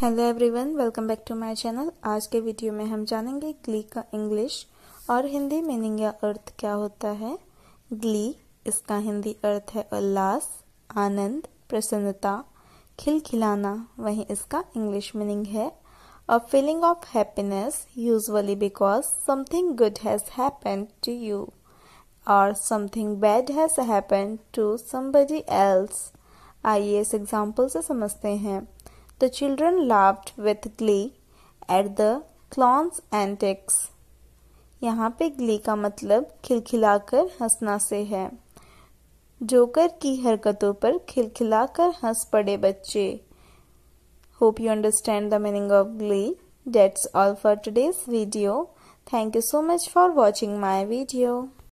Hello everyone welcome back to my channel आज के video में हम जानेंगे ग्ली का इंग्लिश और हिंदी मीनिंग या अर्थ क्या होता है ग्ली इसका हिंदी अर्थ है उल्लास आनंद प्रसन्नता खिलखिलाना वहीं इसका इंग्लिश मीनिंग है a feeling of happiness usually because something good has happen to you or something bad has happen to somebody else आइए इस एग्जाम्पल से समझते हैं The children laughed with glee at the clown's antics. यहाँ पे Glee का मतलब खिलखिलाकर हंसना से है जोकर की हरकतों पर खिलखिलाकर हंस पड़े बच्चे hope you understand the meaning of glee that's all for today's video thank you so much for watching my video